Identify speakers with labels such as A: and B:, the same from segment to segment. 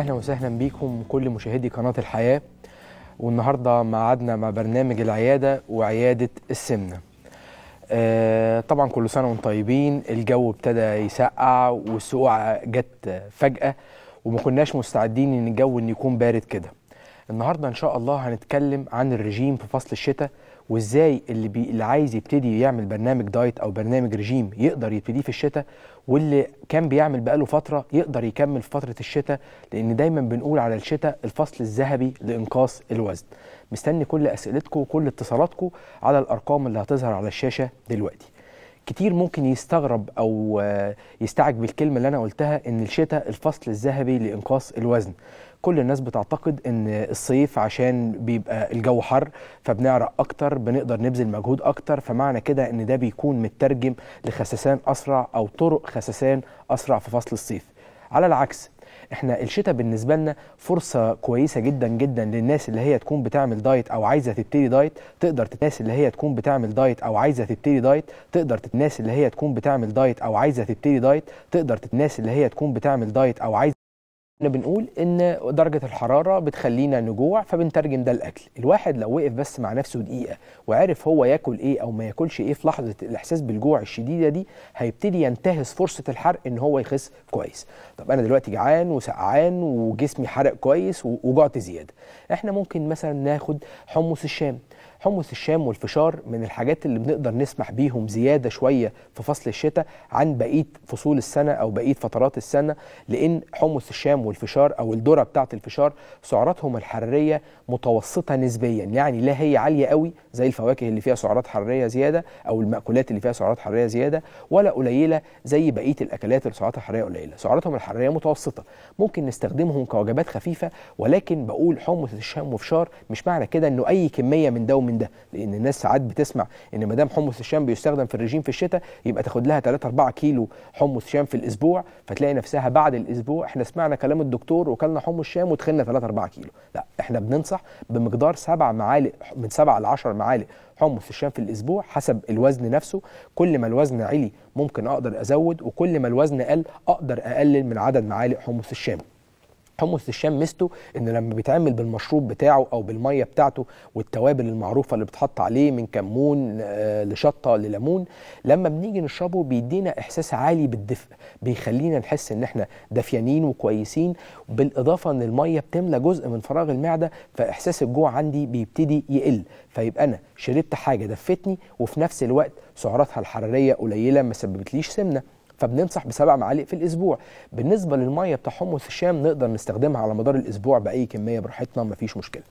A: اهلا وسهلا بيكم كل مشاهدي قناه الحياه والنهارده معادنا مع برنامج العياده وعياده السمنه آه، طبعا كل سنه وانتم طيبين الجو ابتدى يسقع والسقوعه جت فجاه وما كناش مستعدين ان الجو ان يكون بارد كده النهارده ان شاء الله هنتكلم عن الرجيم في فصل الشتاء وازاي اللي, بي... اللي عايز يبتدي يعمل برنامج دايت او برنامج رجيم يقدر يبتديه في الشتاء واللي كان بيعمل بقاله فتره يقدر يكمل في فتره الشتاء لان دايما بنقول على الشتاء الفصل الذهبي لانقاص الوزن مستني كل اسئلتكم وكل اتصالاتكم على الارقام اللي هتظهر على الشاشه دلوقتي كتير ممكن يستغرب او آه، يستعجب الكلمه اللي انا قلتها ان الشتاء الفصل الذهبي لانقاص الوزن كل الناس بتعتقد ان الصيف عشان بيبقى الجو حر فبنعرق اكتر بنقدر نبذل مجهود اكتر فمعنى كده ان ده بيكون مترجم لخسسان اسرع او طرق خسسان اسرع في فصل الصيف على العكس احنا الشتاء بالنسبه لنا فرصه كويسه جدا جدا للناس اللي هي تكون بتعمل دايت او عايزه تبتدي دايت تقدر الناس اللي هي تكون بتعمل دايت او عايزه تبتدي دايت تقدر الناس اللي هي تكون بتعمل دايت او عايزه تبتدي دايت تقدر الناس اللي هي تكون بتعمل دايت او عايزه احنا بنقول ان درجه الحراره بتخلينا نجوع فبنترجم ده الاكل الواحد لو وقف بس مع نفسه دقيقه وعرف هو ياكل ايه او ما ياكلش ايه في لحظه الاحساس بالجوع الشديده دي هيبتدي ينتهز فرصه الحرق ان هو يخس كويس طب انا دلوقتي جعان وسقعان وجسمي حرق كويس وجعت زياده احنا ممكن مثلا ناخد حمص الشام حمص الشام والفشار من الحاجات اللي بنقدر نسمح بيهم زياده شويه في فصل الشتاء عن بقيه فصول السنه او بقيه فترات السنه لان حمص الشام والفشار او الذره بتاعه الفشار سعراتهم الحراريه متوسطه نسبيا يعني لا هي عاليه قوي زي الفواكه اللي فيها سعرات حراريه زياده او المأكولات اللي فيها سعرات حراريه زياده ولا قليله زي بقيه الاكلات اللي سعراتها حراريه قليله سعراتهم الحراريه متوسطه ممكن نستخدمهم كوجبات خفيفه ولكن بقول حمص الشام وفشار مش معنى كده انه اي كميه من دوم من ده لان الناس ساعات بتسمع ان ما دام حمص الشام بيستخدم في الرجيم في الشتاء يبقى تاخد لها 3 4 كيلو حمص شام في الاسبوع فتلاقي نفسها بعد الاسبوع احنا سمعنا كلام الدكتور وكلنا حمص شام ودخلنا 3 4 كيلو لا احنا بننصح بمقدار 7 معالق من 7 ل 10 معالق حمص الشام في الاسبوع حسب الوزن نفسه كل ما الوزن علي ممكن اقدر ازود وكل ما الوزن قل اقدر اقلل من عدد معالق حمص الشام حمص الشام مستو ان لما بيتعمل بالمشروب بتاعه او بالميه بتاعته والتوابل المعروفه اللي بتحط عليه من كمون آه، لشطه لليمون لما بنيجي نشربه بيدينا احساس عالي بالدفء بيخلينا نحس ان احنا دافيانين وكويسين بالاضافه ان الميه بتملى جزء من فراغ المعده فاحساس الجوع عندي بيبتدي يقل فيبقى انا شربت حاجه دفتني وفي نفس الوقت سعراتها الحراريه قليله ما سببتليش سمنه فبننصح بسبع معالق في الاسبوع بالنسبه للميه بتاع حمص الشام نقدر نستخدمها على مدار الاسبوع باي كميه براحتنا مفيش مشكله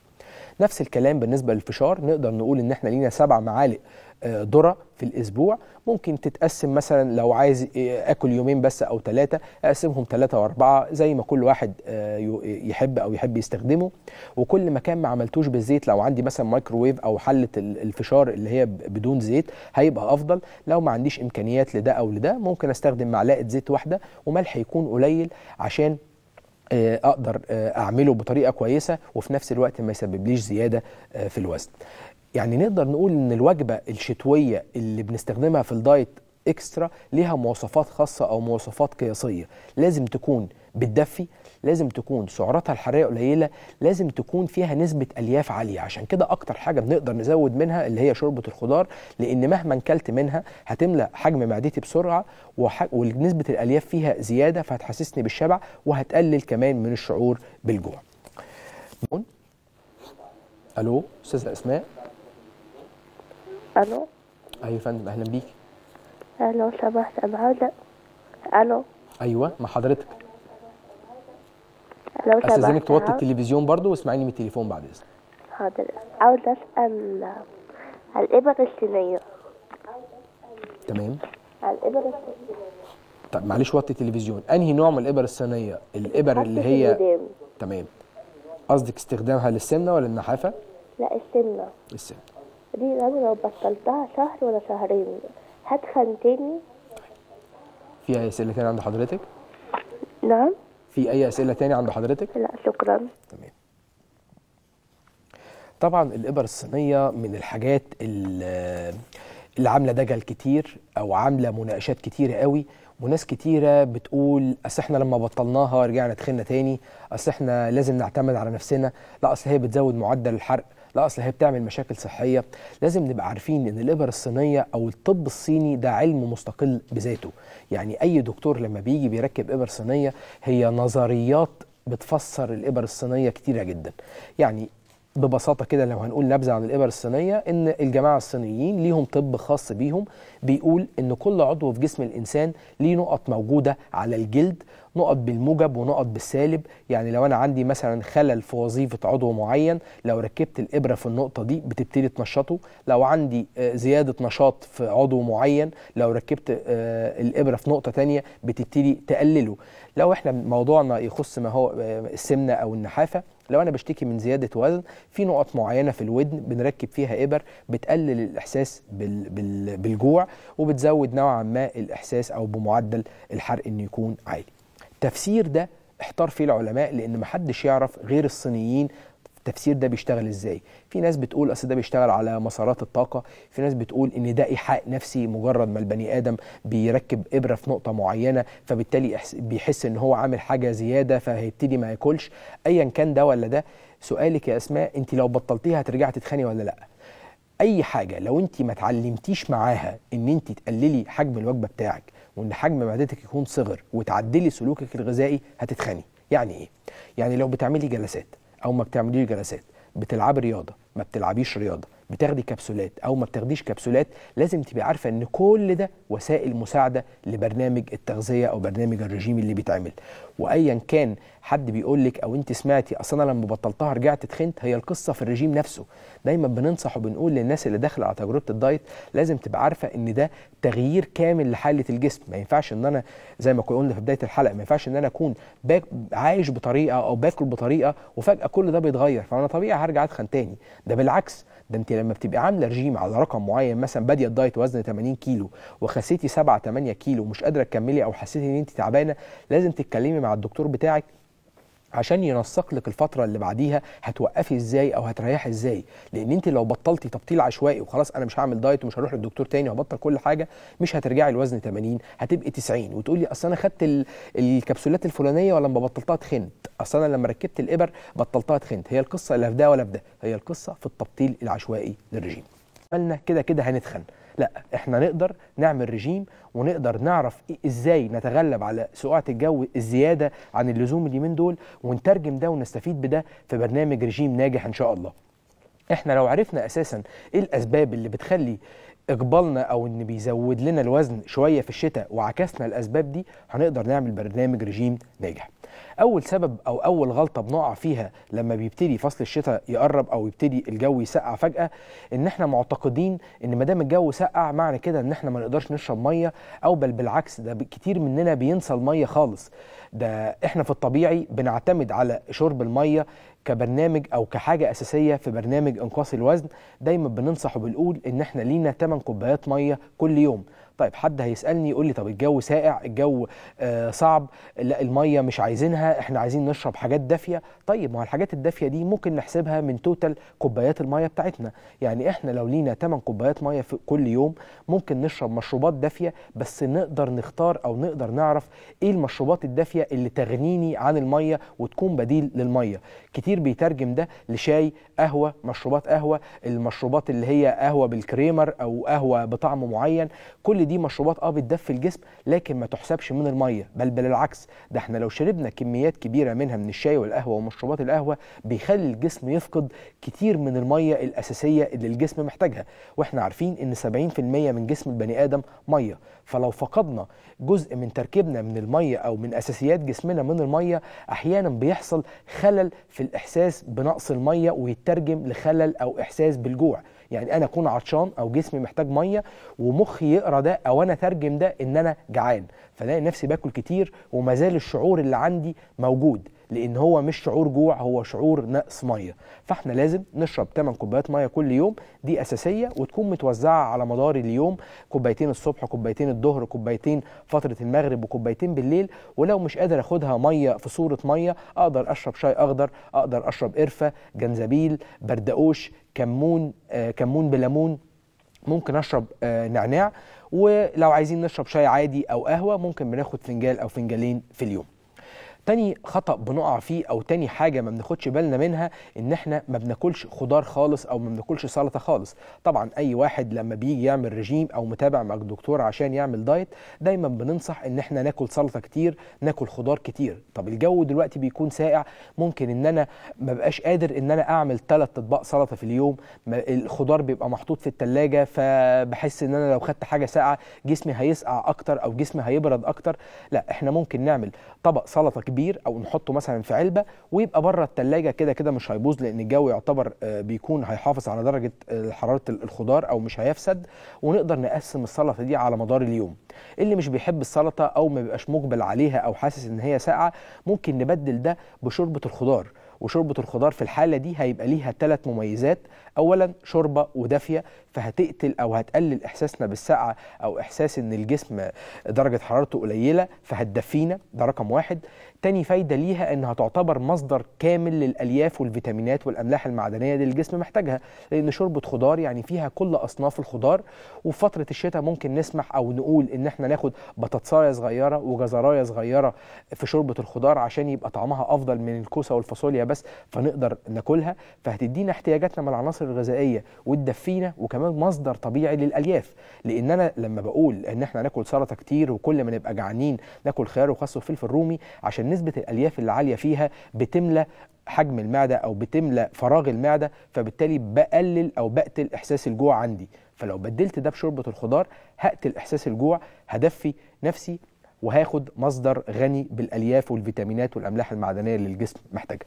A: نفس الكلام بالنسبه للفشار نقدر نقول ان احنا لينا سبع معالق ذره في الاسبوع ممكن تتقسم مثلا لو عايز اكل يومين بس او ثلاثه اقسمهم ثلاثه واربعه زي ما كل واحد آه، يحب او يحب يستخدمه وكل مكان ما عملتوش بالزيت لو عندي مثلا مايكروويف او حله الفشار اللي هي بدون زيت هيبقى افضل لو ما عنديش امكانيات لده او لده ممكن استخدم معلقه زيت واحده وملح يكون قليل عشان آه، اقدر آه، اعمله بطريقه كويسه وفي نفس الوقت ما يسببليش زياده في الوزن يعني نقدر نقول ان الوجبه الشتويه اللي بنستخدمها في الدايت اكسترا ليها مواصفات خاصه او مواصفات قياسيه لازم تكون بتدفي لازم تكون سعراتها الحراريه قليله لازم تكون فيها نسبه الياف عاليه عشان كده اكتر حاجه بنقدر نزود منها اللي هي شوربه الخضار لان مهما كلت منها هتملا حجم معدتي بسرعه وح... ونسبه الالياف فيها زياده فهتحسسني بالشبع وهتقلل كمان من الشعور بالجوع الو استاذه اسماء الو ايوه يا فندم اهلا بيك
B: الو سمحت انا الو
A: ايوه مع حضرتك
B: الو لو استاذنك توطي
A: التلفزيون برضو واسمعيني من التليفون بعد اذنك
B: حاضر عاوز اسال على الابر الصينيه تمام على الابر الصينيه
A: طب معلش وطي التلفزيون انهي نوع من الابر الصينيه الابر اللي هي تمام قصدك استخدامها للسمنه ولا النحافه
B: لا السمنه السمنه دي انا لو بطلتها شهر ولا شهرين هتخن تاني
A: في اي اسئله تاني عند حضرتك نعم في اي اسئله تاني عند حضرتك لا شكرا تمام طبعا الابر الصينيه من الحاجات اللي عامله دجل كتير او عامله مناقشات كتيره قوي وناس كتيره بتقول اصل احنا لما بطلناها رجعنا تخنا تاني اصل احنا لازم نعتمد على نفسنا لا اصل هي بتزود معدل الحرق لا اصل هي بتعمل مشاكل صحيه لازم نبقى عارفين ان الابر الصينيه او الطب الصيني ده علم مستقل بذاته يعني اي دكتور لما بيجي بيركب ابر صينيه هي نظريات بتفسر الابر الصينيه كتيره جدا يعني ببساطه كده لو هنقول نبذه عن الابر الصينيه ان الجماعه الصينيين ليهم طب خاص بيهم بيقول ان كل عضو في جسم الانسان ليه نقط موجوده على الجلد نقط بالموجب ونقط بالسالب يعني لو انا عندي مثلا خلل في وظيفه عضو معين لو ركبت الابره في النقطه دي بتبتدي تنشطه لو عندي آه، زياده نشاط في عضو معين لو ركبت آه، الابره في نقطه تانية بتبتدي تقلله لو احنا موضوعنا يخص ما هو آه، السمنه او النحافه لو انا بشتكي من زياده وزن في نقط معينه في الودن بنركب فيها ابر بتقلل الاحساس بال بال بالجوع وبتزود نوعا ما الاحساس او بمعدل الحرق انه يكون عالي تفسير ده احتار فيه العلماء لان محدش يعرف غير الصينيين التفسير ده بيشتغل ازاي في ناس بتقول اصل ده بيشتغل على مسارات الطاقه في ناس بتقول ان ده ايحاء نفسي مجرد ما البني ادم بيركب ابره في نقطه معينه فبالتالي بيحس ان هو عامل حاجه زياده فهيبتدي ما ياكلش ايا كان ده ولا ده سؤالك يا اسماء انت لو بطلتيها هترجعي تتخاني ولا لا اي حاجه لو انت ما اتعلمتيش معاها ان انت تقللي حجم الوجبه بتاعك وان حجم معدتك يكون صغر وتعدلي سلوكك الغذائي هتتخاني يعني ايه يعني لو بتعملي جلسات او ما بتعمليش جلسات بتلعبي رياضه ما بتلعبيش رياضه بتاخدي كبسولات او ما بتاخديش كبسولات لازم تبقي عارفه ان كل ده وسائل مساعده لبرنامج التغذيه او برنامج الرجيم اللي بيتعمل وايا كان حد بيقول لك او انت سمعتي اصل انا لما بطلتها رجعت تخنت هي القصه في الرجيم نفسه دايما بننصح وبنقول للناس اللي داخله على تجربه الدايت لازم تبقى عارفه ان ده تغيير كامل لحاله الجسم ما ينفعش ان انا زي ما قلنا في بدايه الحلقه ما ينفعش ان انا اكون عايش بطريقه او باكل بطريقه وفجاه كل ده بيتغير فانا طبيعي هرجع اتخن تاني ده بالعكس ده انت لما بتبقي عامله رجيم على رقم معين مثلا باديه الدايت وزن 80 كيلو وخسيتي 7 8 كيلو ومش قادره تكملي او حسيتي ان انت تعبانه لازم تتكلمي مع الدكتور بتاعك عشان ينسق لك الفتره اللي بعديها هتوقفي ازاي او هتريحي ازاي لان انت لو بطلتي تبطيل عشوائي وخلاص انا مش هعمل دايت ومش هروح للدكتور تاني وهبطل كل حاجه مش هترجعي الوزن 80 هتبقي 90 وتقولي اصل انا خدت الكبسولات الفلانيه ولما بطلتها تخنت اصل انا لما ركبت الابر بطلتها تخنت هي القصه لا في ده ولا في ده هي القصه في التبطيل العشوائي للرجيم قلنا كده كده هنتخن لا احنا نقدر نعمل رجيم ونقدر نعرف ازاي نتغلب على سقعه الجو الزياده عن اللزوم اليومين دول ونترجم ده ونستفيد بده في برنامج رجيم ناجح ان شاء الله احنا لو عرفنا اساسا ايه الاسباب اللي بتخلي اقبالنا او ان بيزود لنا الوزن شويه في الشتاء وعكسنا الاسباب دي هنقدر نعمل برنامج رجيم ناجح اول سبب او اول غلطه بنقع فيها لما بيبتدي فصل الشتاء يقرب او يبتدي الجو يسقع فجاه ان احنا معتقدين ان ما دام الجو سقع معنى كده ان احنا ما نقدرش نشرب ميه او بل بالعكس ده كتير مننا بينسى الميه خالص ده احنا في الطبيعي بنعتمد على شرب الميه كبرنامج او كحاجه اساسيه في برنامج انقاص الوزن دايما بننصح وبنقول ان احنا لينا 8 كوبايات ميه كل يوم طيب حد هيسالني يقول لي طب الجو ساقع الجو آه، صعب لا الميه مش عايزينها احنا عايزين نشرب حاجات دافيه طيب ما الحاجات الدافيه دي ممكن نحسبها من توتال كوبايات الميه بتاعتنا يعني احنا لو لينا 8 كوبايات ميه في كل يوم ممكن نشرب مشروبات دافيه بس نقدر نختار او نقدر نعرف ايه المشروبات الدافيه اللي تغنيني عن الميه وتكون بديل للميه كتير بيترجم ده لشاي قهوه مشروبات قهوه المشروبات اللي هي قهوه بالكريمر او قهوه بطعم معين كل دي مشروبات اه بتدفي الجسم لكن ما تحسبش من الميه بل بل العكس ده احنا لو شربنا كميات كبيره منها من الشاي والقهوه ومشروبات القهوه بيخلي الجسم يفقد كتير من الميه الاساسيه اللي الجسم محتاجها واحنا عارفين ان 70% من جسم البني ادم ميه فلو فقدنا جزء من تركيبنا من الميه او من اساسيات جسمنا من الميه احيانا بيحصل خلل في الاحساس بنقص الميه ويترجم لخلل او احساس بالجوع يعني انا اكون عطشان او جسمي محتاج ميه ومخي يقرا ده او انا ترجم ده ان انا جعان فلاقي نفسي باكل كتير ومازال الشعور اللي عندي موجود لان هو مش شعور جوع هو شعور نقص ميه فاحنا لازم نشرب 8 كوبايات ميه كل يوم دي اساسيه وتكون متوزعه على مدار اليوم كوبايتين الصبح كوبايتين الظهر كوبايتين فتره المغرب وكوبايتين بالليل ولو مش قادر اخدها ميه في صوره ميه اقدر اشرب شاي اخضر اقدر اشرب قرفه جنزبيل بردقوش كمون آه كمون بليمون ممكن اشرب آه نعناع ولو عايزين نشرب شاي عادي او قهوه ممكن بناخد فنجان او فنجانين في اليوم تاني خطا بنقع فيه او تاني حاجه ما بناخدش بالنا منها ان احنا ما بناكلش خضار خالص او ما بناكلش سلطه خالص طبعا اي واحد لما بيجي يعمل رجيم او متابع مع الدكتور عشان يعمل دايت دايما بننصح ان احنا ناكل سلطه كتير ناكل خضار كتير طب الجو دلوقتي بيكون ساقع ممكن ان انا ما بقاش قادر ان انا اعمل ثلاث اطباق سلطه في اليوم الخضار بيبقى محطوط في الثلاجه فبحس ان انا لو خدت حاجه ساقعه جسمي هيسقع اكتر او جسمي هيبرد اكتر لا احنا ممكن نعمل طبق سلطه كبير او نحطه مثلا في علبه ويبقى بره الثلاجه كده كده مش هيبوظ لان الجو يعتبر آه، بيكون هيحافظ على درجه آه، حراره الخضار او مش هيفسد ونقدر نقسم السلطه دي على مدار اليوم اللي مش بيحب السلطه او ما بيبقاش مقبل عليها او حاسس ان هي ساقعه ممكن نبدل ده بشوربه الخضار وشوربه الخضار في الحاله دي هيبقى ليها ثلاث مميزات اولا شوربه ودافيه فهتقتل او هتقلل احساسنا بالسقعه او احساس ان الجسم درجه حرارته قليله فهتدفينا ده رقم واحد تاني فايده ليها انها تعتبر مصدر كامل للالياف والفيتامينات والاملاح المعدنيه اللي الجسم محتاجها لان شوربه خضار يعني فيها كل اصناف الخضار وفي فتره الشتاء ممكن نسمح او نقول ان احنا ناخد بطاطسايه صغيره وجزرايه صغيره في شوربه الخضار عشان يبقى طعمها افضل من الكوسه والفاصوليا بس فنقدر ناكلها فهتدينا احتياجاتنا من العناصر الغذائيه وتدفينا وكمان كمان مصدر طبيعي للالياف لان انا لما بقول ان احنا ناكل سلطه كتير وكل ما نبقى جعانين ناكل خيار وخس وفلفل رومي عشان نسبه الالياف اللي عاليه فيها بتملى حجم المعده او بتملى فراغ المعده فبالتالي بقلل او بقتل احساس الجوع عندي فلو بدلت ده بشوربه الخضار هقتل احساس الجوع هدفي نفسي وهاخد مصدر غني بالالياف والفيتامينات والاملاح المعدنيه اللي الجسم محتاجها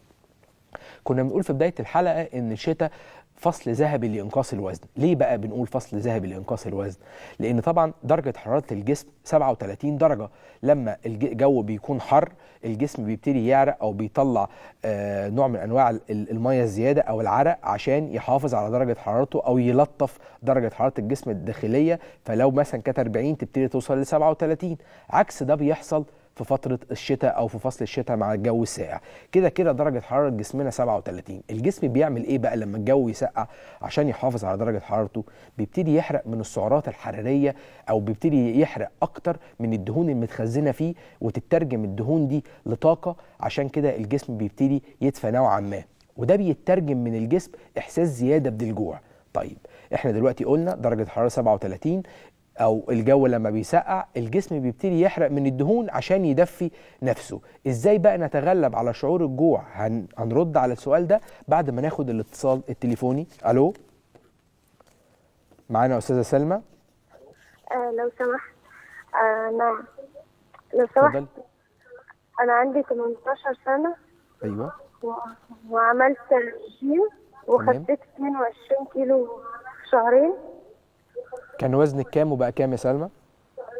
A: كنا بنقول في بدايه الحلقه ان الشتاء فصل ذهبي لانقاص الوزن ليه بقى بنقول فصل ذهبي لانقاص الوزن لان طبعا درجه حراره الجسم 37 درجه لما الجو بيكون حر الجسم بيبتدي يعرق او بيطلع آه، نوع من انواع الميه الزياده او العرق عشان يحافظ على درجه حرارته او يلطف درجه حراره الجسم الداخليه فلو مثلا كانت 40 تبتدي توصل ل 37 عكس ده بيحصل في فتره الشتاء او في فصل الشتاء مع الجو الساقع كده كده درجه حراره جسمنا 37 الجسم بيعمل ايه بقى لما الجو يسقع عشان يحافظ على درجه حرارته بيبتدي يحرق من السعرات الحراريه او بيبتدي يحرق اكتر من الدهون المتخزنه فيه وتترجم الدهون دي لطاقه عشان كده الجسم بيبتدي يدفى نوعا ما وده بيترجم من الجسم احساس زياده بالجوع طيب احنا دلوقتي قلنا درجه حراره 37 او الجو لما بيسقع الجسم بيبتدي يحرق من الدهون عشان يدفي نفسه ازاي بقى نتغلب على شعور الجوع هن... هنرد على السؤال ده بعد ما ناخد الاتصال التليفوني الو معانا استاذه سلمى
B: آه لو سمحت انا آه، لو سمحت فضل. انا عندي 18 سنه ايوه و... وعملت جيم وخسيت 22 كيلو في شهرين
A: كان وزنك كام وبقى كام يا سلمى؟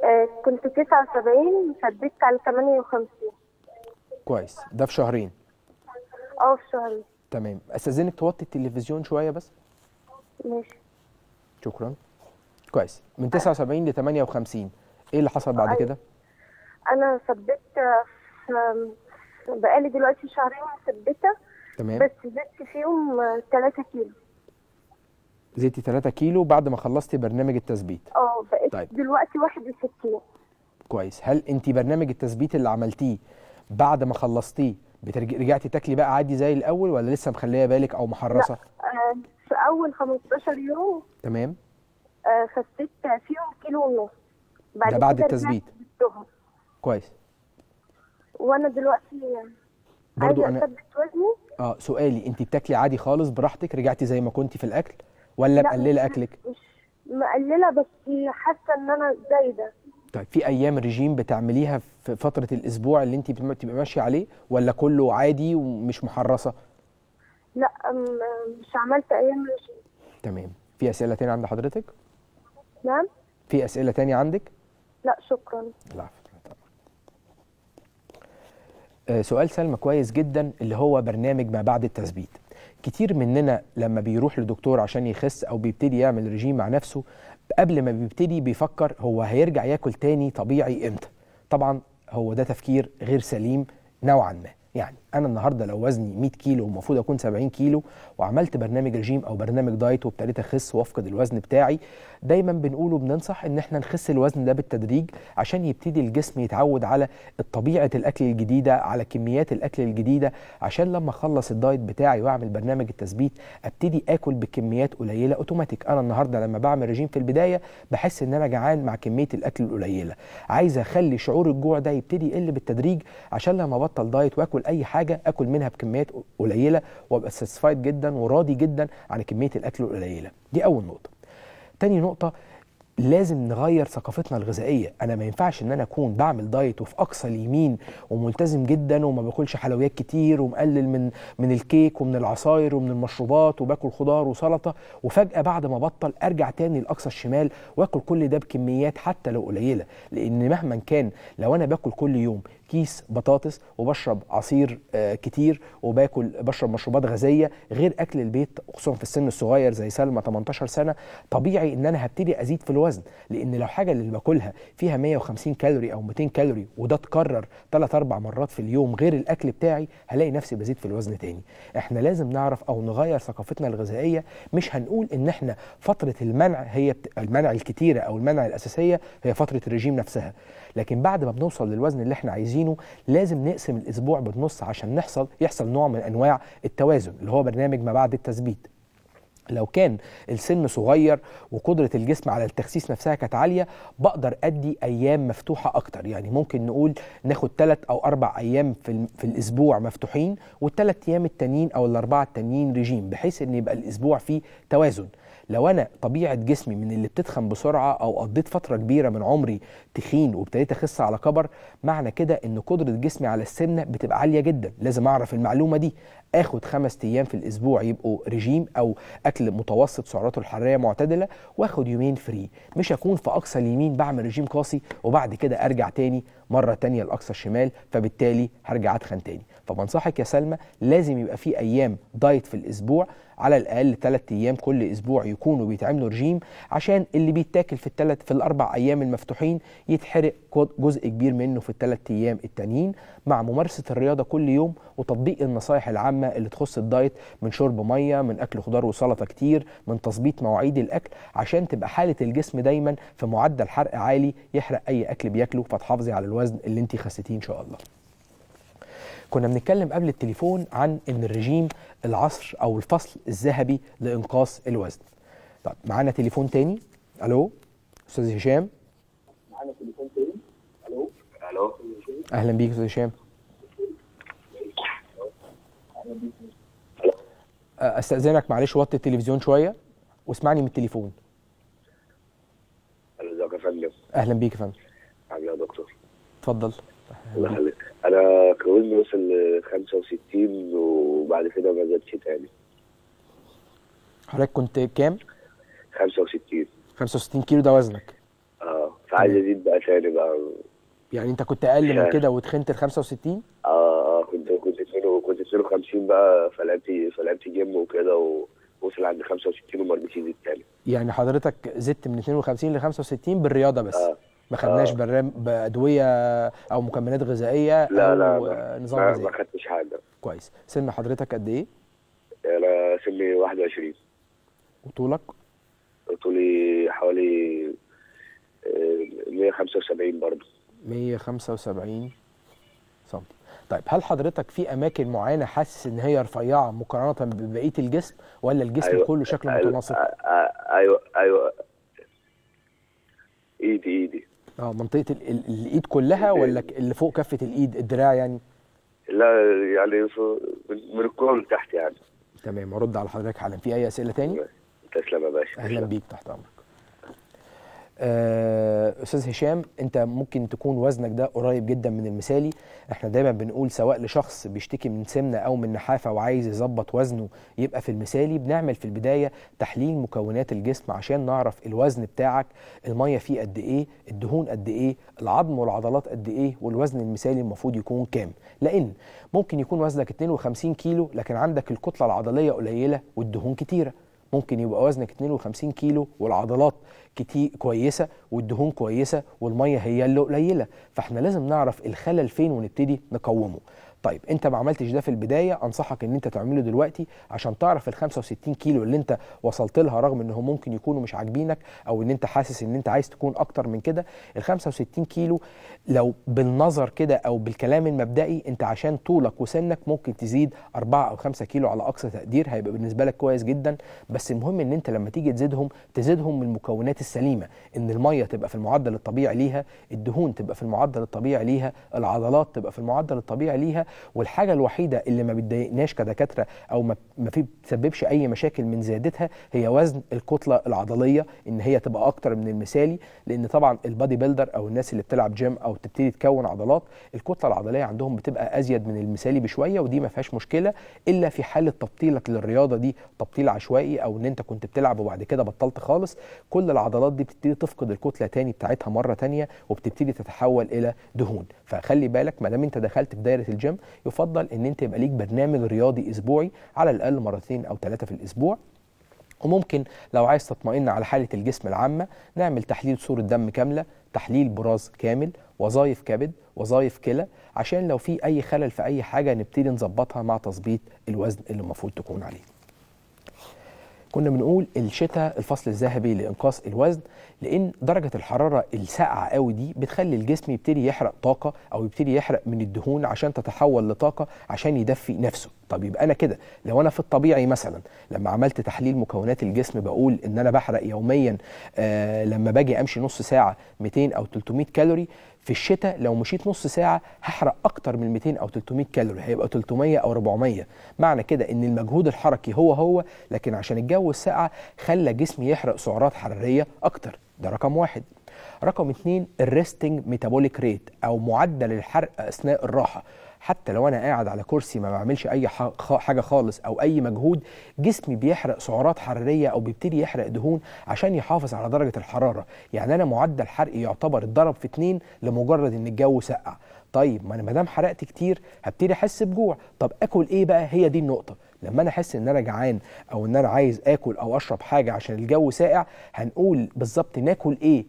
B: آه، كنت 79 شديت على 58
A: كويس ده في شهرين
B: اه في شهرين
A: تمام استاذنك توطي التلفزيون شويه بس ماشي شكرا كويس من 79 ل 58 ايه اللي حصل بعد كده؟
B: انا ثبت بقالي دلوقتي شهرين مثبته تمام بس زدت فيهم 3 كيلو
A: زدتي 3 كيلو بعد ما خلصتي برنامج التثبيت اه بقيت طيب.
B: دلوقتي 61
A: كويس هل انت برنامج التثبيت اللي عملتيه بعد ما خلصتيه بترجعي رجعتي تاكلي بقى عادي زي الاول ولا لسه مخليه بالك او محرصه
B: لا. آه، في اول 15 يوم تمام آه، خسيت فيهم كيلو ونص ده بعد التثبيت كويس وانا دلوقتي برضو انا وزني
A: اه سؤالي انت بتاكلي عادي خالص براحتك رجعتي زي ما كنتي في الاكل ولا مقلله اكلك؟
B: مش مقلله بس حاسه ان انا زايده
A: طيب في ايام رجيم بتعمليها في فتره الاسبوع اللي انت بتبقى ماشيه عليه ولا كله عادي ومش محرصه؟
B: لا مش عملت ايام رجيم
A: تمام في اسئله تانية عند حضرتك؟ نعم في اسئله تانية عندك؟ لا شكرا لا آه، سؤال سلمى كويس جدا اللي هو برنامج ما بعد التثبيت كتير مننا لما بيروح لدكتور عشان يخس او بيبتدي يعمل رجيم مع نفسه قبل ما بيبتدي بيفكر هو هيرجع ياكل تاني طبيعي امتى طبعا هو ده تفكير غير سليم نوعا ما يعني انا النهارده لو وزني 100 كيلو ومفروض اكون 70 كيلو وعملت برنامج رجيم او برنامج دايت وابتديت اخس وافقد الوزن بتاعي دايما بنقوله بننصح ان احنا نخس الوزن ده بالتدريج عشان يبتدي الجسم يتعود على طبيعه الاكل الجديده على كميات الاكل الجديده عشان لما اخلص الدايت بتاعي واعمل برنامج التثبيت ابتدي اكل بكميات قليله اوتوماتيك انا النهارده لما بعمل رجيم في البدايه بحس ان انا جعان مع كميه الاكل القليله عايز اخلي شعور الجوع ده يبتدي يقل بالتدريج عشان لما ابطل دايت واكل اي حاجه حاجه اكل منها بكميات قليله وابقى ساتسفايد جدا وراضي جدا عن كميه الاكل القليله دي اول نقطه تاني نقطه لازم نغير ثقافتنا الغذائيه انا ما ينفعش ان انا اكون بعمل دايت وفي اقصى اليمين وملتزم جدا وما باكلش حلويات كتير ومقلل من من الكيك ومن العصاير ومن المشروبات وباكل خضار وسلطه وفجاه بعد ما بطل ارجع تاني لاقصى الشمال واكل كل ده بكميات حتى لو قليله لان مهما كان لو انا باكل كل يوم كيس بطاطس وبشرب عصير آه، كتير وباكل بشرب مشروبات غازيه غير اكل البيت خصوصا في السن الصغير زي سلمى 18 سنه طبيعي ان انا هبتدي ازيد في الوزن لان لو حاجه اللي باكلها فيها 150 كالوري او 200 كالوري وده اتكرر 3 4 مرات في اليوم غير الاكل بتاعي هلاقي نفسي بزيد في الوزن تاني احنا لازم نعرف او نغير ثقافتنا الغذائيه مش هنقول ان احنا فتره المنع هي بت... المنع الكتيره او المنع الاساسيه هي فتره الرجيم نفسها لكن بعد ما بنوصل للوزن اللي احنا عايزينه لازم نقسم الاسبوع بالنص عشان نحصل يحصل نوع من انواع التوازن اللي هو برنامج ما بعد التثبيت لو كان السن صغير وقدرة الجسم على التخسيس نفسها كانت عالية بقدر أدي أيام مفتوحة أكتر يعني ممكن نقول ناخد ثلاث أو أربع أيام في, في الأسبوع مفتوحين والثلاث أيام التانيين أو الأربعة التانيين رجيم بحيث إن يبقى الأسبوع فيه توازن لو انا طبيعه جسمي من اللي بتتخن بسرعه او قضيت فتره كبيره من عمري تخين وابتديت اخس على كبر معنى كده ان قدره جسمي على السمنه بتبقى عاليه جدا لازم اعرف المعلومه دي اخد خمس ايام في الاسبوع يبقوا رجيم او اكل متوسط سعراته الحراريه معتدله واخد يومين فري مش اكون في اقصى اليمين بعمل رجيم قاسي وبعد كده ارجع تاني مره تانية الأقصى الشمال فبالتالي هرجع اتخن تاني فبنصحك يا سلمى لازم يبقى في ايام دايت في الاسبوع على الاقل ثلاثة ايام كل اسبوع يكونوا بيتعملوا رجيم عشان اللي بيتاكل في الثلاث في الاربع ايام المفتوحين يتحرق جزء كبير منه في الثلاث ايام التانيين مع ممارسه الرياضه كل يوم وتطبيق النصائح العامه اللي تخص الدايت من شرب ميه من اكل خضار وسلطه كتير من تظبيط مواعيد الاكل عشان تبقى حاله الجسم دايما في معدل حرق عالي يحرق اي اكل بياكله فتحافظي على الوزن الوزن اللي انت خسيتيه ان شاء الله كنا بنتكلم قبل التليفون عن ان الرجيم العصر او الفصل الذهبي لانقاص الوزن طب معانا تليفون تاني الو استاذ هشام معانا تليفون تاني الو الو اهلا بيك استاذ هشام استاذنك معلش وطي التلفزيون شويه واسمعني من التليفون اهلا بيك يا فندم اتفضل الله يخليك
C: انا كوزني وصل ل 65 وبعد كده ما زادش تاني
A: حضرتك كنت كام؟
C: 65
A: 65 كيلو ده وزنك
C: اه فعايز ازيد بقى تاني بقى
A: يعني انت كنت اقل من كده وتخنت ل 65
C: اه اه كنت كنت كنت 52 بقى فلعبت فلعبت جيم وكده ووصل عند 65 وما رضيتش تاني
A: يعني حضرتك زدت من 52 ل 65 بالرياضه بس اه ما خدناش آه. برام بادويه او مكملات غذائيه لا لا نظام لا غذائي ما خدتش حاجه كويس سن حضرتك قد ايه؟
C: انا سني 21 وطولك؟ طولي حوالي 175 آه، برضه
A: 175 سم طيب هل حضرتك في اماكن معينه حاسس ان هي رفيعه مقارنه ببقيه الجسم ولا الجسم أيوة كله شكله أيوة متناسق؟
C: ايوه ايوه ايدي ايدي
A: اه منطقه الايد كلها إيه. ولا اللي فوق كفه الايد الدراع يعني
C: لا يعني من الكوع لتحت يعني
A: تمام ارد على حضرتك حالا في اي اسئله تاني تسلم يا باشا اهلا بيك تحت امرك آه، استاذ هشام انت ممكن تكون وزنك ده قريب جدا من المثالي احنا دايما بنقول سواء لشخص بيشتكي من سمنه او من نحافه وعايز يظبط وزنه يبقى في المثالي بنعمل في البدايه تحليل مكونات الجسم عشان نعرف الوزن بتاعك الميه فيه قد ايه الدهون قد ايه العظم والعضلات قد ايه والوزن المثالي المفروض يكون كام لان ممكن يكون وزنك 52 كيلو لكن عندك الكتله العضليه قليله والدهون كتيره ممكن يبقى وزنك 52 كيلو والعضلات كتير كويسه والدهون كويسه والميه هي اللي قليله فاحنا لازم نعرف الخلل فين ونبتدي نقومه طيب انت ما عملتش ده في البدايه انصحك ان انت تعمله دلوقتي عشان تعرف ال 65 كيلو اللي انت وصلت لها رغم انهم ممكن يكونوا مش عاجبينك او ان انت حاسس ان انت عايز تكون اكتر من كده ال 65 كيلو لو بالنظر كده او بالكلام المبدئي انت عشان طولك وسنك ممكن تزيد 4 او 5 كيلو على اقصى تقدير هيبقى بالنسبه لك كويس جدا بس المهم ان انت لما تيجي تزيدهم تزيدهم من المكونات السليمه ان الميه تبقى في المعدل الطبيعي ليها الدهون تبقى في المعدل الطبيعي ليها العضلات تبقى في المعدل الطبيعي ليها والحاجه الوحيده اللي ما بتضايقناش كدكاتره او ما في بتسببش اي مشاكل من زيادتها هي وزن الكتله العضليه ان هي تبقى اكتر من المثالي لان طبعا البادي بيلدر او الناس اللي بتلعب جيم او تبتدي تكون عضلات الكتله العضليه عندهم بتبقى ازيد من المثالي بشويه ودي ما فيهاش مشكله الا في حاله تبطيلك للرياضه دي تبطيل عشوائي او ان انت كنت بتلعب وبعد كده بطلت خالص كل العضلات دي بتبتدي تفقد الكتله تاني بتاعتها مره تانيه وبتبتدي تتحول الى دهون فخلي بالك ما دام انت دخلت في دايره الجيم يفضل ان انت يبقى ليك برنامج رياضي اسبوعي على الاقل مرتين او ثلاثه في الاسبوع وممكن لو عايز تطمئن على حاله الجسم العامه نعمل تحليل صوره دم كامله تحليل براز كامل وظائف كبد وظائف كلى عشان لو في اي خلل في اي حاجه نبتدي نظبطها مع تظبيط الوزن اللي المفروض تكون عليه كنا بنقول الشتاء الفصل الذهبي لانقاص الوزن لان درجه الحراره الساقعه قوي دي بتخلي الجسم يبتدي يحرق طاقه او يبتدي يحرق من الدهون عشان تتحول لطاقه عشان يدفي نفسه طب يبقى انا كده لو انا في الطبيعي مثلا لما عملت تحليل مكونات الجسم بقول ان انا بحرق يوميا آه لما باجي امشي نص ساعه 200 او 300 كالوري في الشتاء لو مشيت نص ساعه هحرق اكتر من 200 او 300 كالوري هيبقى 300 او 400 معنى كده ان المجهود الحركي هو هو لكن عشان الجو الساقع خلى جسمي يحرق سعرات حراريه اكتر ده رقم واحد رقم اتنين الريستنج ميتابوليك ريت او معدل الحرق اثناء الراحه حتى لو انا قاعد على كرسي ما بعملش اي حاجه خالص او اي مجهود جسمي بيحرق سعرات حراريه او بيبتدي يحرق دهون عشان يحافظ على درجه الحراره يعني انا معدل حرقي يعتبر اتضرب في اتنين لمجرد ان الجو سقع طيب ما انا ما دام حرقت كتير هبتدي احس بجوع طب اكل ايه بقى هي دي النقطه لما انا احس ان انا جعان او ان انا عايز اكل او اشرب حاجه عشان الجو ساقع هنقول بالظبط ناكل ايه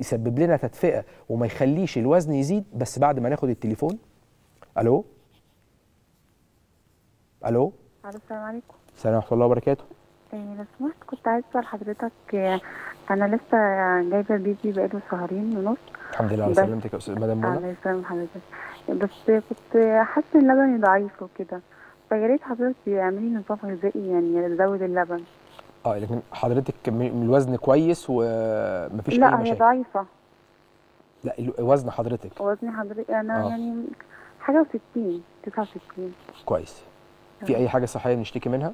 A: يسبب لنا تدفئه وما يخليش الوزن يزيد بس بعد ما ناخد التليفون الو الو
B: السلام عليكم
A: السلام ورحمه الله وبركاته
B: لو آه، سمحت كنت عايز اسال حضرتك آه، انا لسه جايبه بيبي بقاله شهرين ونص
A: الحمد لله على سلامتك يا استاذ مدام منى الله
B: يسلم حضرتك بس كنت حاسه ان لبني ضعيف وكده فيا ريت حضرتك تعملي نظام غذائي يعني تزود اللبن
A: اه لكن حضرتك الوزن كويس ومفيش اي مشاكل لا هي ضعيفه لا وزن حضرتك
B: وزن حضرتك انا آه. يعني حاجة وستين تسعة وستين كويس آه. في أي حاجة
A: صحية بنشتكي منها؟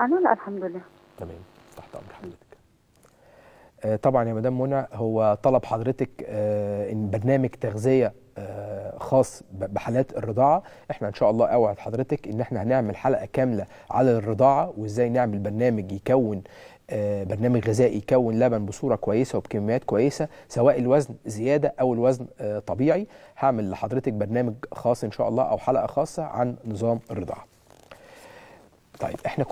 B: أنا لا الحمد لله
A: تمام تحت أمر حضرتك آه طبعا يا مدام منى هو طلب حضرتك آه ان برنامج تغذيه آه، خاص بحالات الرضاعه احنا ان شاء الله اوعد حضرتك ان احنا هنعمل حلقه كامله على الرضاعه وازاي نعمل برنامج يكون آه، برنامج غذائي يكون لبن بصوره كويسه وبكميات كويسه سواء الوزن زياده او الوزن آه، طبيعي هعمل لحضرتك برنامج خاص ان شاء الله او حلقه خاصه عن نظام الرضاعه. طيب احنا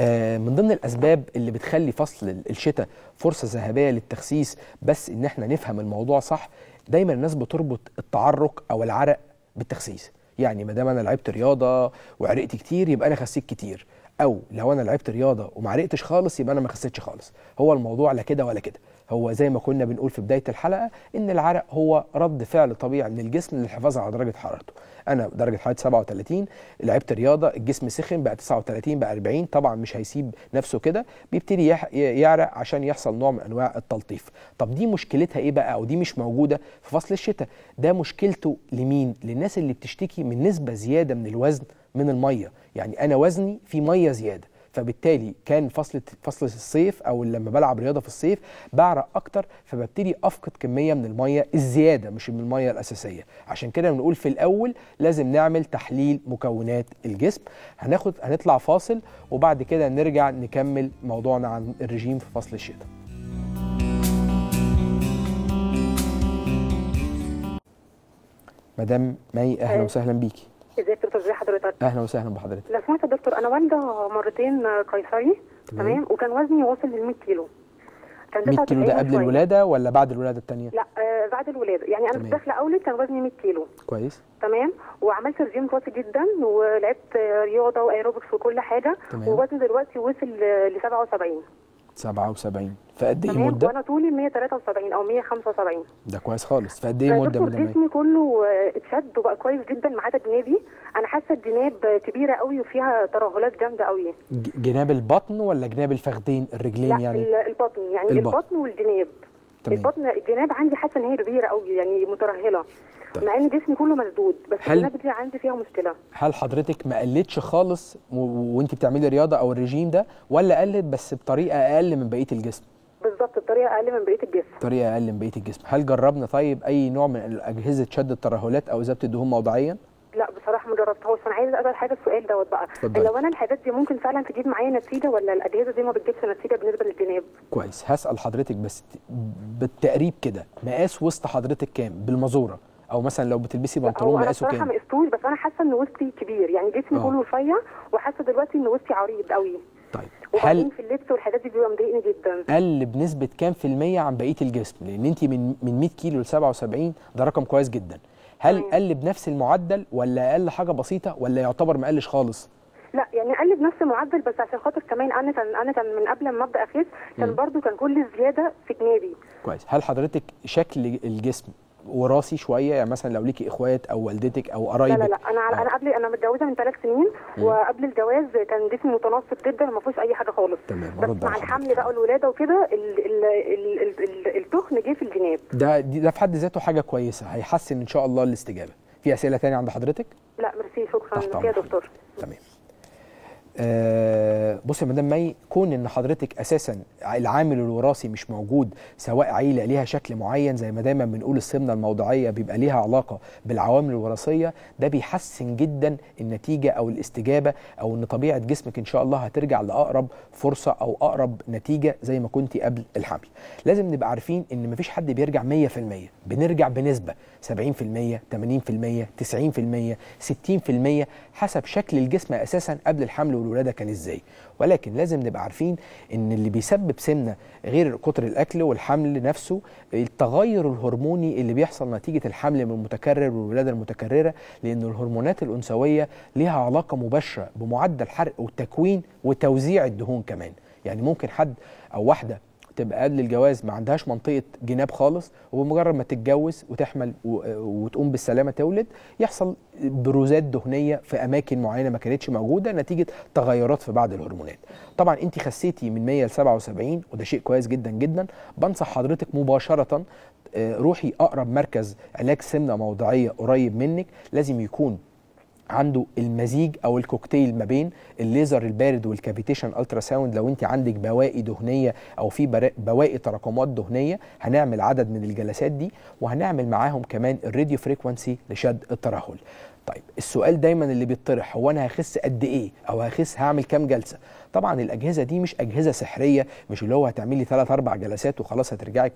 A: آه، من ضمن الاسباب اللي بتخلي فصل الشتاء فرصه ذهبيه للتخسيس بس ان احنا نفهم الموضوع صح دايما الناس بتربط التعرق او العرق بالتخسيس يعني ما دام انا لعبت رياضه وعرقت كتير يبقى انا خسيت كتير او لو انا لعبت رياضه وما عرقتش خالص يبقى انا ما خسيتش خالص هو الموضوع لا كده ولا كده هو زي ما كنا بنقول في بدايه الحلقه ان العرق هو رد فعل طبيعي من الجسم للحفاظ على درجه حرارته انا درجه حرارتي 37 لعبت رياضه الجسم سخن بقى 39 بقى 40 طبعا مش هيسيب نفسه كده بيبتدي يعرق عشان يحصل نوع من انواع التلطيف طب دي مشكلتها ايه بقى او دي مش موجوده في فصل الشتاء ده مشكلته لمين للناس اللي بتشتكي من نسبه زياده من الوزن من الميه يعني انا وزني في ميه زياده فبالتالي كان فصل فصل الصيف او لما بلعب رياضه في الصيف بعرق اكتر فببتدي افقد كميه من الميه الزياده مش من الميه الاساسيه عشان كده بنقول في الاول لازم نعمل تحليل مكونات الجسم هناخد هنطلع فاصل وبعد كده نرجع نكمل موضوعنا عن الرجيم في فصل الشتاء مدام مي اهلا وسهلا بيكي حضرتك اهلا وسهلا بحضرتك
B: لو سمحت يا دكتور انا والده مرتين قيصري تمام وكان وزني واصل لل 100 كيلو كان 100 كيلو ده قبل
A: الولاده ولا بعد الولاده الثانيه؟ لا
B: آه بعد الولاده يعني انا كنت داخله اولد كان وزني 100 كيلو كويس تمام وعملت رجيم قاسي جدا ولعبت رياضه وايروبكس وكل حاجه تمام. ووزني دلوقتي وصل ل 77
A: 77 في قد ايه مده؟ وانا
B: طولي 173 او 175
A: ده كويس خالص في قد ايه مده من جسمي
B: كله آه، اتشد وبقى كويس جدا ما عدا جنابي انا حاسه الجناب كبيره قوي وفيها ترهلات جامده قوي
A: جناب البطن ولا جناب الفخذين الرجلين لا يعني
B: البطن يعني البطن, البطن والجناب تمام. البطن الجناب عندي حاسه ان هي كبيره قوي يعني مترهله طيب. مع ان جسمي كله مسدود بس هل... الجناب دي عندي فيها مشكله
A: هل حضرتك ما قلتش خالص و... وانت بتعملي رياضه او الرجيم ده ولا قلت بس بطريقه اقل من بقيه الجسم
B: بالظبط بطريقه اقل من بقيه الجسم
A: طريقه اقل من بقيه الجسم هل جربنا طيب اي نوع من اجهزه شد الترهلات او اذابه الدهون موضعيا
B: جربتهاش فانا عايز اسال حاجه السؤال دوت بقى فضل. لو انا الحاجات دي ممكن فعلا تجيب معايا نتيجه ولا الاجهزه دي ما بتجيبش نتيجه بالنسبه للجناب
A: كويس هسال حضرتك بس بالتقريب كده مقاس وسط حضرتك كام بالمزوره او مثلا لو بتلبسي بنطلون مقاسه كام؟ انا
B: بصراحه ما بس انا حاسه ان وسطي كبير يعني جسمي آه. كله رفيع وحاسه دلوقتي ان وسطي عريض قوي
A: طيب هل في
B: اللبس والحاجات دي بيبقى مضايقني جدا
A: قل بنسبه كام في الميه عن بقيه الجسم لان انت من من 100 كيلو ل 77 ده رقم كويس جدا هل أيوة. قل بنفس المعدل ولا اقل حاجه بسيطه ولا يعتبر ما قلش خالص
B: لا يعني قل بنفس المعدل بس عشان خاطر كمان انا كان انا كان من قبل ما ابدا اخس كان برضو كان كل زياده في جنابي
A: كويس هل حضرتك شكل الجسم وراثي شويه يعني مثلا لو ليكي اخوات او والدتك او قرايبك لا لا
B: انا على انا آه. قبل انا متجوزه من ثلاث سنين مم. وقبل الجواز كان جسمي متناسق جدا ما فيهوش اي حاجه خالص تمام بس مع الحمل بقى والولاده وكده التخن جه في الجناب
A: ده ده في حد ذاته حاجه كويسه هيحسن ان شاء الله الاستجابه في اسئله ثانيه عند حضرتك
B: لا ميرسي شكرا يا دكتور تمام
A: أه بص يا مدام مي كون ان حضرتك اساسا العامل الوراثي مش موجود سواء عيله ليها شكل معين زي ما دايما بنقول السمنه الموضعيه بيبقى ليها علاقه بالعوامل الوراثيه ده بيحسن جدا النتيجه او الاستجابه او ان طبيعه جسمك ان شاء الله هترجع لاقرب فرصه او اقرب نتيجه زي ما كنت قبل الحمل لازم نبقى عارفين ان مفيش حد بيرجع 100% بنرجع بنسبه 70% 80% 90% 60% حسب شكل الجسم اساسا قبل الحمل والولاده كان ازاي ولكن لازم نبقى عارفين ان اللي بيسبب سمنه غير كتر الاكل والحمل نفسه التغير الهرموني اللي بيحصل نتيجه الحمل المتكرر والولاده المتكرره لان الهرمونات الانثويه ليها علاقه مباشره بمعدل حرق وتكوين وتوزيع الدهون كمان يعني ممكن حد او واحده تبقى قبل الجواز ما عندهاش منطقه جناب خالص وبمجرد ما تتجوز وتحمل وتقوم بالسلامه تولد يحصل بروزات دهنيه في اماكن معينه ما كانتش موجوده نتيجه تغيرات في بعض الهرمونات طبعا انت خسيتي من 100 ل 77 وده شيء كويس جدا جدا بنصح حضرتك مباشره آه، روحي اقرب مركز علاج سمنه موضعيه قريب منك لازم يكون عنده المزيج او الكوكتيل ما بين الليزر البارد والكابيتيشن الترا ساوند لو انت عندك بواقي دهنيه او في بواقي تراكمات دهنيه هنعمل عدد من الجلسات دي وهنعمل معاهم كمان الراديو فريكوانسي لشد الترهل طيب السؤال دايما اللي بيطرح هو انا هخس قد ايه او هخس هعمل كام جلسه طبعا الاجهزه دي مش اجهزه سحريه مش اللي هو هتعمل لي ثلاث اربع جلسات وخلاص هترجعي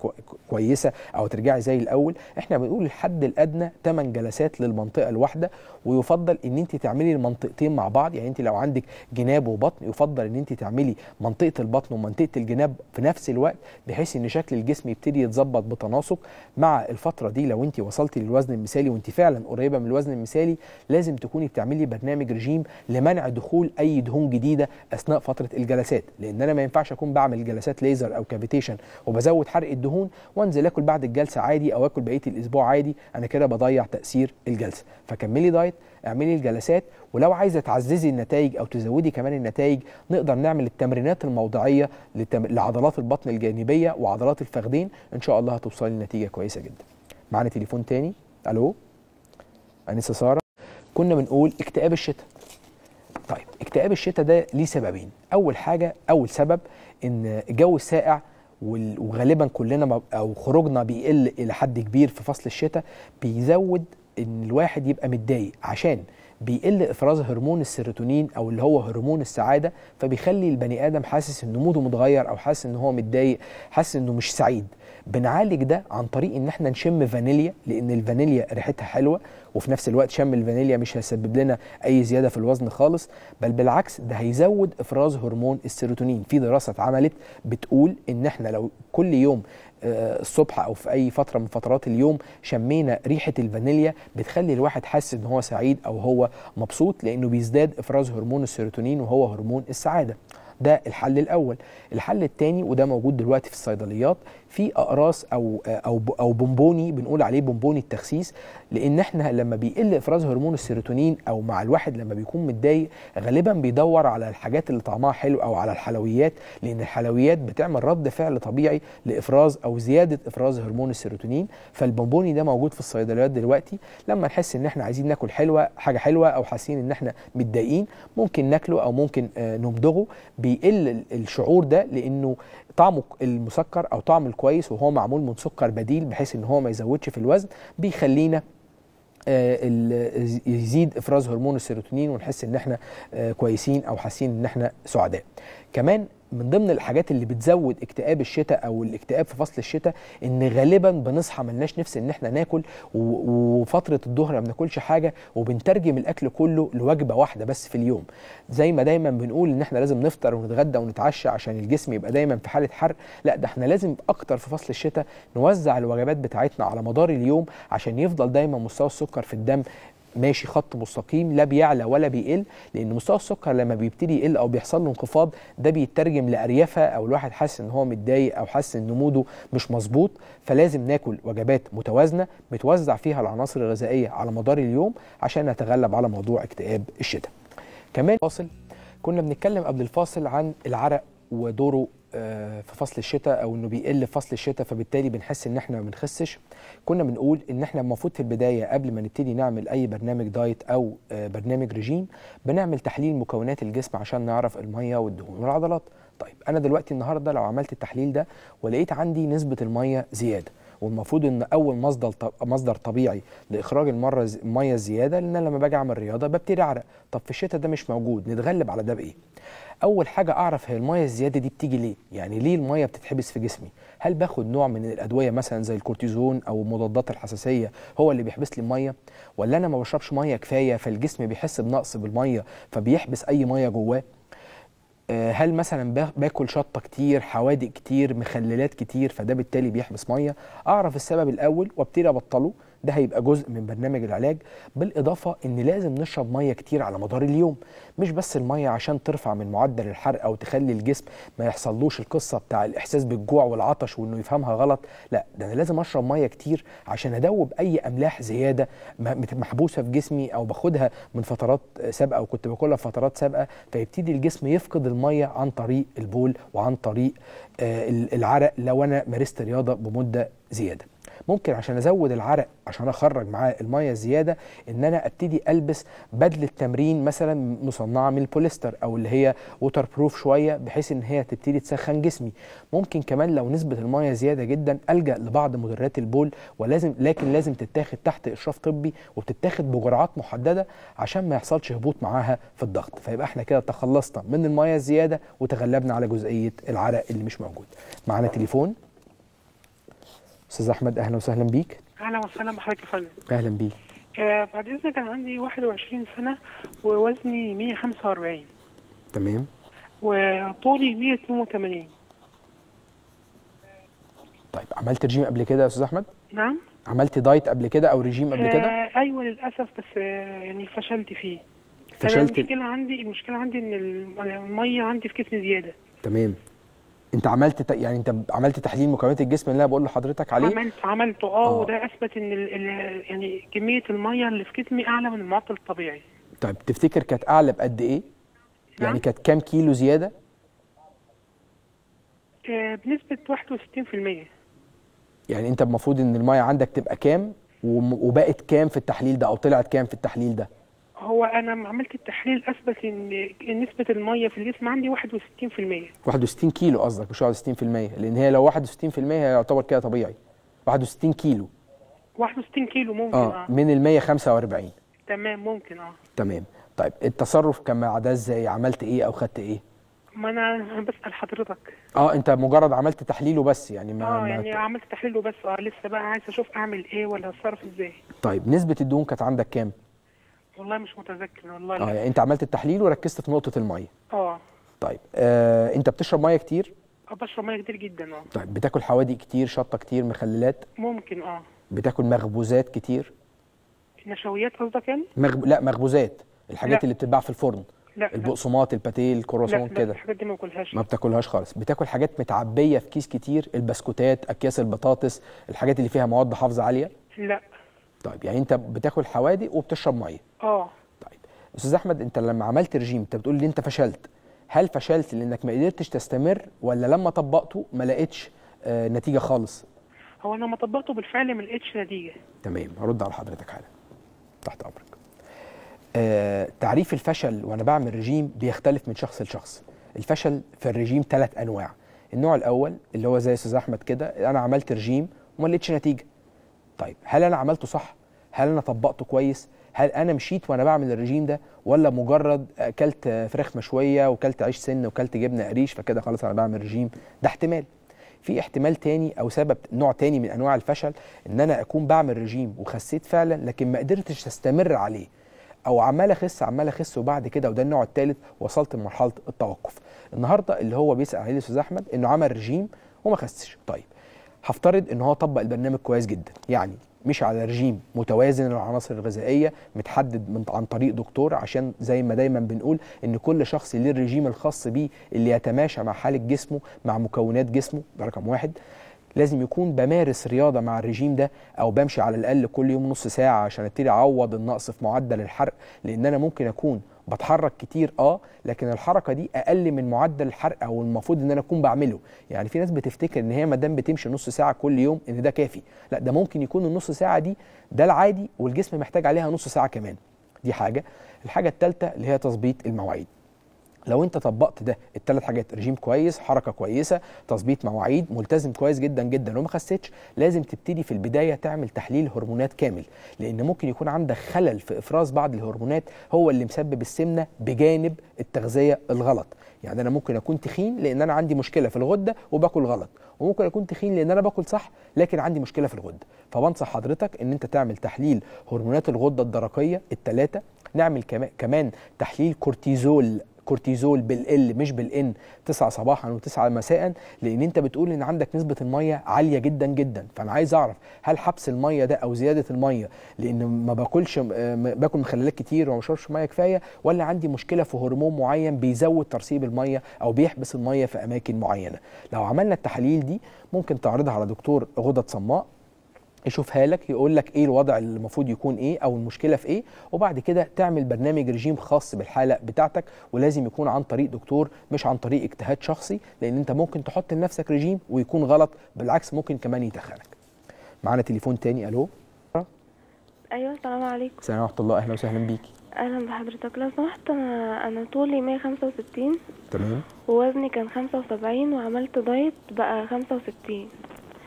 A: كويسه او هترجعي زي الاول احنا بنقول الحد الادنى 8 جلسات للمنطقه الواحده ويفضل ان انت تعملي المنطقتين مع بعض يعني انت لو عندك جناب وبطن يفضل ان انت تعملي منطقه البطن ومنطقه الجناب في نفس الوقت بحيث ان شكل الجسم يبتدي يتظبط بتناسق مع الفتره دي لو انت وصلتي للوزن المثالي وانت فعلا قريبه من الوزن المثالي لازم تكوني بتعملي برنامج رجيم لمنع دخول اي دهون جديده اثناء فتره الجلسات لان انا ما ينفعش اكون بعمل جلسات ليزر او كافيتيشن وبزود حرق الدهون وانزل اكل بعد الجلسه عادي او اكل بقيه الاسبوع عادي انا كده بضيع تاثير الجلسه فكملي دايت اعملي الجلسات ولو عايزه تعززي النتائج او تزودي كمان النتائج نقدر نعمل التمرينات الموضعيه للتم... لعضلات البطن الجانبيه وعضلات الفخذين ان شاء الله هتوصلي لنتيجه كويسه جدا معانا تليفون تاني الو انسه ساره كنا بنقول اكتئاب الشتاء طيب اكتئاب الشتاء ده ليه سببين اول حاجه اول سبب ان الجو الساقع وغالبا كلنا او خروجنا بيقل الى حد كبير في فصل الشتاء بيزود ان الواحد يبقى متضايق عشان بيقل افراز هرمون السيروتونين او اللي هو هرمون السعاده فبيخلي البني ادم حاسس ان موده متغير او حاسس ان هو متضايق حاسس انه مش سعيد بنعالج ده عن طريق ان احنا نشم فانيليا لان الفانيليا ريحتها حلوه وفي نفس الوقت شم الفانيليا مش هيسبب لنا اي زياده في الوزن خالص بل بالعكس ده هيزود افراز هرمون السيروتونين في دراسه اتعملت بتقول ان احنا لو كل يوم آه، الصبح او في اي فتره من فترات اليوم شمينا ريحه الفانيليا بتخلي الواحد حاسس ان هو سعيد او هو مبسوط لانه بيزداد افراز هرمون السيروتونين وهو هرمون السعاده ده الحل الاول الحل الثاني وده موجود دلوقتي في الصيدليات في اقراص او او او بونبوني بنقول عليه بونبوني التخسيس لان احنا لما بيقل افراز هرمون السيروتونين او مع الواحد لما بيكون متضايق غالبا بيدور على الحاجات اللي طعمها حلو او على الحلويات لان الحلويات بتعمل رد فعل طبيعي لافراز او زياده افراز هرمون السيروتونين فالبونبوني ده موجود في الصيدليات دلوقتي لما نحس ان احنا عايزين ناكل حلوه حاجه حلوه او حاسين ان احنا متضايقين ممكن ناكله او ممكن آه، نمضغه بيقل الشعور ده لانه طعمه المسكر او طعمه الكويس وهو معمول من سكر بديل بحيث ان هو ما يزودش في الوزن بيخلينا آه، يزيد افراز هرمون السيروتونين ونحس ان احنا آه، كويسين او حاسين ان احنا سعداء كمان من ضمن الحاجات اللي بتزود اكتئاب الشتاء او الاكتئاب في فصل الشتاء ان غالبا بنصحى ملناش نفس ان احنا ناكل وفتره الظهر ما بناكلش حاجه وبنترجم الاكل كله لوجبه واحده بس في اليوم زي ما دايما بنقول ان احنا لازم نفطر ونتغدى ونتعشى عشان الجسم يبقى دايما في حاله حرق لا ده احنا لازم اكتر في فصل الشتاء نوزع الوجبات بتاعتنا على مدار اليوم عشان يفضل دايما مستوى السكر في الدم ماشي خط مستقيم لا بيعلى ولا بيقل لان مستوى السكر لما بيبتدي يقل او بيحصل له انخفاض ده بيترجم لاريافه او الواحد حاسس ان هو متضايق او حاسس ان موده مش مظبوط فلازم ناكل وجبات متوازنه بتوزع فيها العناصر الغذائيه على مدار اليوم عشان نتغلب على موضوع اكتئاب الشتاء كمان فاصل كنا بنتكلم قبل الفاصل عن العرق ودوره في فصل الشتاء او انه بيقل في فصل الشتاء فبالتالي بنحس ان احنا ما بنخسش كنا بنقول ان احنا المفروض في البدايه قبل ما نبتدي نعمل اي برنامج دايت او آه، برنامج رجيم بنعمل تحليل مكونات الجسم عشان نعرف الميه والدهون والعضلات طيب انا دلوقتي النهارده لو عملت التحليل ده ولقيت عندي نسبه الميه زياده والمفروض ان اول مصدر مصدر طبيعي لاخراج المره الميه الزياده لان انا لما باجي اعمل رياضه ببتدي اعرق طب في الشتاء ده مش موجود نتغلب على ده بايه اول حاجه اعرف هي الميه الزياده دي بتيجي ليه يعني ليه الميه بتتحبس في جسمي هل باخد نوع من الادويه مثلا زي الكورتيزون او مضادات الحساسيه هو اللي بيحبس لي الميه ولا انا ما بشربش ميه كفايه فالجسم بيحس بنقص بالميه فبيحبس اي ميه جواه آه، هل مثلا باكل شطه كتير حوادق كتير مخللات كتير فده بالتالي بيحبس ميه اعرف السبب الاول وابتدي ابطله ده هيبقى جزء من برنامج العلاج بالاضافه ان لازم نشرب ميه كتير على مدار اليوم مش بس الميه عشان ترفع من معدل الحرق او تخلي الجسم ما يحصلوش القصه بتاع الاحساس بالجوع والعطش وانه يفهمها غلط لا ده انا لازم اشرب ميه كتير عشان ادوب اي املاح زياده محبوسه في جسمي او باخدها من فترات سابقه وكنت باكلها في فترات سابقه فيبتدي الجسم يفقد الميه عن طريق البول وعن طريق آه، العرق لو انا مارست رياضه بمده زياده ممكن عشان ازود العرق عشان اخرج معاه الميه الزياده ان انا ابتدي البس بدله تمرين مثلا مصنعه من البوليستر او اللي هي ووتر بروف شويه بحيث ان هي تبتدي تسخن جسمي ممكن كمان لو نسبه الميه زياده جدا الجا لبعض مدرات البول ولازم لكن لازم تتاخد تحت اشراف طبي وتتاخد بجرعات محدده عشان ما يحصلش هبوط معاها في الضغط فيبقى احنا كده تخلصنا من الميه الزياده وتغلبنا على جزئيه العرق اللي مش موجود معانا تليفون استاذ احمد اهلا وسهلا بيك
D: اهلا وسهلا بحضرتك يا فندم اهلا بيك آه، بعد اذنك انا عندي 21 سنه ووزني 145 تمام وطولي 182
A: طيب عملت رجيم قبل كده يا استاذ احمد؟ نعم عملت دايت قبل كده او رجيم قبل كده؟ آه
D: ايوه للاسف بس آه يعني فشلت فيه
A: فشلت المشكله
D: عندي المشكله عندي ان الميه عندي في جسمي زياده
A: تمام انت عملت يعني انت عملت تحليل مكونات الجسم اللي انا بقول لحضرتك عليه عملت
D: عملته آه،, اه وده اثبت ان ال ال يعني كميه الميه اللي في جسمي اعلى من المعطل الطبيعي
A: طيب تفتكر كانت اعلى بقد ايه نعم. يعني كانت كام كيلو زياده
D: آه، بنسبه 61%
A: يعني انت المفروض ان الميه عندك تبقى كام وبقت كام في التحليل ده او طلعت كام في التحليل ده
D: هو انا عملت التحليل اثبت ان نسبه الميه في الجسم عندي 61%
A: 61 كيلو قصدك مش 61% لان هي لو 61% هيعتبر كده طبيعي 61 كيلو
D: 61 كيلو ممكن اه, آه. من
A: ال 145
D: تمام ممكن اه
A: تمام طيب التصرف كان مع ده ازاي عملت ايه او خدت ايه
D: ما انا بسال حضرتك
A: اه انت مجرد عملت تحليله بس يعني ما اه يعني ما...
D: عملت تحليله بس اه لسه بقى عايز اشوف اعمل ايه ولا اتصرف ازاي
A: طيب نسبه الدهون كانت عندك كام
D: والله مش متذكر والله اه يعني
A: انت عملت التحليل وركزت في نقطه الميه اه طيب آه انت بتشرب ميه كتير
D: اه بشرب ميه كتير جدا اه
A: طيب بتاكل حوادق كتير شطه كتير مخللات
D: ممكن اه
A: بتاكل مخبوزات كتير
D: نشويات قصدك يعني
A: مغب... لا مخبوزات الحاجات لا. اللي بتتباع في الفرن لا البقسماط الباتيه الكرواسون كده لا الحاجات
D: دي ما باكلهاش ما
A: بتاكلهاش خالص بتاكل حاجات متعبيه في كيس كتير البسكوتات اكياس البطاطس الحاجات اللي فيها مواد حافظه عاليه لا طيب يعني انت بتاكل حوادق وبتشرب ميه
D: اه طيب
A: استاذ احمد انت لما عملت رجيم انت بتقول لي انت فشلت هل فشلت لانك ما قدرتش تستمر ولا لما طبقته ما لقيتش آه نتيجه خالص
D: هو انا لما طبقته بالفعل ما لقيتش نتيجه
A: تمام هرد على حضرتك حالا تحت امرك آه تعريف الفشل وانا بعمل رجيم بيختلف من شخص لشخص الفشل في الرجيم ثلاث انواع النوع الاول اللي هو زي استاذ احمد كده انا عملت رجيم وما لقيتش نتيجه طيب هل انا عملته صح هل انا طبقته كويس هل انا مشيت وانا بعمل الرجيم ده ولا مجرد اكلت فراخ مشويه وكلت عيش سن وكلت جبنه قريش فكده خلاص انا بعمل رجيم ده احتمال في احتمال تاني او سبب نوع تاني من انواع الفشل ان انا اكون بعمل رجيم وخسيت فعلا لكن ما قدرتش استمر عليه او عمال اخس عمال اخس وبعد كده وده النوع الثالث وصلت لمرحله التوقف النهارده اللي هو بيسال عليه الاستاذ احمد انه عمل رجيم وما خسش طيب هفترض ان هو طبق البرنامج كويس جدا يعني مش على رجيم متوازن العناصر الغذائيه متحدد من عن طريق دكتور عشان زي ما دايما بنقول ان كل شخص ليه الرجيم الخاص بيه اللي يتماشى مع حاله جسمه مع مكونات جسمه ده رقم واحد لازم يكون بمارس رياضه مع الرجيم ده او بمشي على الاقل كل يوم نص ساعه عشان ابتدي اعوض النقص في معدل الحرق لان انا ممكن اكون بتحرك كتير اه لكن الحركه دي اقل من معدل الحرق او المفروض ان انا اكون بعمله يعني في ناس بتفتكر ان هي ما دام بتمشي نص ساعه كل يوم ان ده كافي لا ده ممكن يكون النص ساعه دي ده العادي والجسم محتاج عليها نص ساعه كمان دي حاجه الحاجه الثالثه اللي هي تظبيط المواعيد لو انت طبقت ده التلات حاجات رجيم كويس حركه كويسه تظبيط مواعيد ملتزم كويس جدا جدا وما خسيتش لازم تبتدي في البدايه تعمل تحليل هرمونات كامل لان ممكن يكون عندك خلل في افراز بعض الهرمونات هو اللي مسبب السمنه بجانب التغذيه الغلط يعني انا ممكن اكون تخين لان انا عندي مشكله في الغده وباكل غلط وممكن اكون تخين لان انا باكل صح لكن عندي مشكله في الغده فبنصح حضرتك ان انت تعمل تحليل هرمونات الغده الدرقيه الثلاثه نعمل كمان تحليل كورتيزول الكورتيزول بالال مش بالان 9 صباحا و9 مساء لان انت بتقول ان عندك نسبه الميه عاليه جدا جدا فانا عايز اعرف هل حبس الميه ده او زياده الميه لان ما باكلش باكل مخللات كتير وما بشربش ميه كفايه ولا عندي مشكله في هرمون معين بيزود ترسيب الميه او بيحبس الميه في اماكن معينه لو عملنا التحاليل دي ممكن تعرضها على دكتور غدد صماء يشوفها لك يقول لك ايه الوضع اللي المفروض يكون ايه او المشكله في ايه وبعد كده تعمل برنامج رجيم خاص بالحاله بتاعتك ولازم يكون عن طريق دكتور مش عن طريق اجتهاد شخصي لان انت ممكن تحط لنفسك رجيم ويكون غلط بالعكس ممكن كمان يتخنك معانا تليفون تاني الو
B: ايوه السلام عليكم
A: السلام ورحمه الله اهلا وسهلا بيكي
B: اهلا بحضرتك لو سمحت انا انا طولي 165 تمام ووزني كان 75 وعملت دايت بقى 65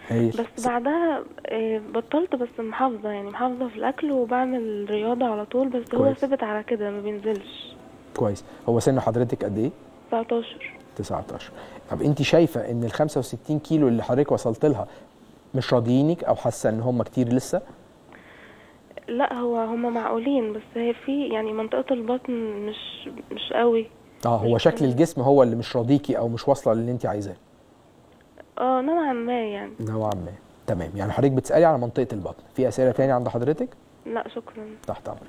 B: هايل بس بعدها آه، بطلت بس محافظة يعني محافظة في الأكل وبعمل رياضة على طول بس كويس. هو ثبت على كده ما بينزلش
A: كويس هو سن حضرتك قد إيه؟ 19 19 طب أنت شايفة إن ال 65 كيلو اللي حضرتك وصلت لها مش راضيينك أو حاسة إن هم كتير لسه؟
B: لا هو هم معقولين بس هي في يعني منطقة البطن مش مش قوي
A: اه هو شكل الجسم هو اللي مش راضيكي او مش واصله للي انت عايزاه
B: اه نوعا ما يعني
A: نوعا ما تمام يعني حضرتك بتسالي على منطقه البطن في اسئله تاني عند حضرتك
B: لا شكرا تحت
A: امرك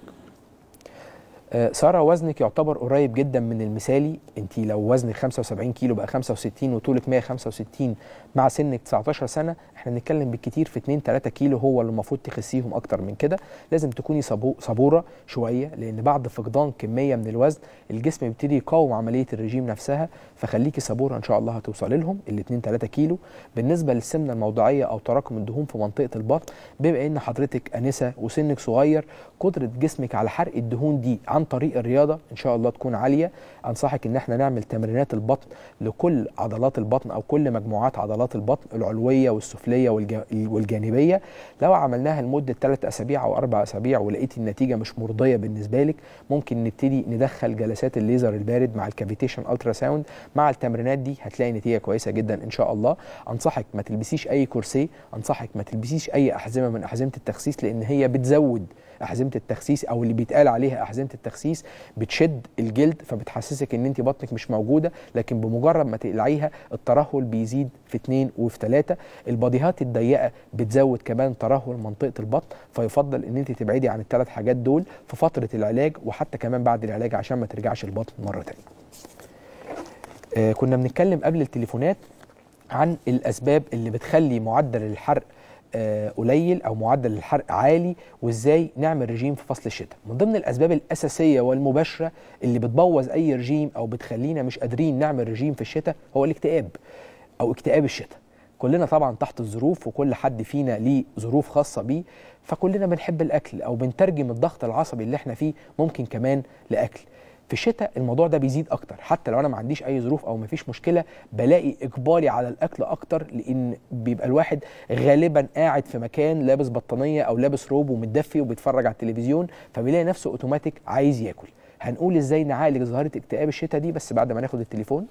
A: آه، ساره وزنك يعتبر قريب جدا من المثالي انت لو وزنك 75 كيلو بقى 65 وطولك 165 مع سنك 19 سنه احنا بنتكلم بالكتير في 2 3 كيلو هو اللي المفروض تخسيهم اكتر من كده لازم تكوني صبوره شويه لان بعد فقدان كميه من الوزن الجسم بيبتدي يقاوم عمليه الرجيم نفسها فخليكي صبوره ان شاء الله هتوصلي لهم ال 2 3 كيلو بالنسبه للسمنه الموضعيه او تراكم الدهون في منطقه البطن بما ان حضرتك انسه وسنك صغير قدره جسمك على حرق الدهون دي عن طريق الرياضه ان شاء الله تكون عاليه انصحك ان احنا نعمل تمرينات البطن لكل عضلات البطن او كل مجموعات عضلات البطن العلويه والسفليه والجانبيه لو عملناها لمده 3 اسابيع او 4 اسابيع ولقيت النتيجه مش مرضيه بالنسبه لك ممكن نبتدي ندخل جلسات الليزر البارد مع الكافيتيشن الترا ساوند مع التمرينات دي هتلاقي نتيجه كويسه جدا ان شاء الله انصحك ما تلبسيش اي كرسي انصحك ما تلبسيش اي احزمه من احزمه التخسيس لان هي بتزود احزمه التخسيس او اللي بيتقال عليها احزمه التخسيس بتشد الجلد فبتحسسك ان انت بطنك مش موجوده لكن بمجرد ما تقلعيها الترهل بيزيد في اثنين وفي ثلاثه البديهات الضيقه بتزود كمان ترهل منطقه البطن فيفضل ان انت تبعدي عن الثلاث حاجات دول في فتره العلاج وحتى كمان بعد العلاج عشان ما ترجعش البطن مره ثانيه آه كنا بنتكلم قبل التليفونات عن الاسباب اللي بتخلي معدل الحرق آه، قليل او معدل الحرق عالي وازاي نعمل رجيم في فصل الشتاء من ضمن الاسباب الاساسيه والمباشره اللي بتبوظ اي رجيم او بتخلينا مش قادرين نعمل رجيم في الشتاء هو الاكتئاب او اكتئاب الشتاء كلنا طبعا تحت الظروف وكل حد فينا ليه ظروف خاصه بيه فكلنا بنحب الاكل او بنترجم الضغط العصبي اللي احنا فيه ممكن كمان لاكل في الشتاء الموضوع ده بيزيد اكتر حتى لو انا ما عنديش اي ظروف او ما فيش مشكله بلاقي اقبالي على الاكل اكتر لان بيبقى الواحد غالبا قاعد في مكان لابس بطانيه او لابس روب ومتدفي وبيتفرج على التلفزيون فبيلاقي نفسه اوتوماتيك عايز ياكل هنقول ازاي نعالج ظاهره اكتئاب الشتاء دي بس بعد ما ناخد التليفون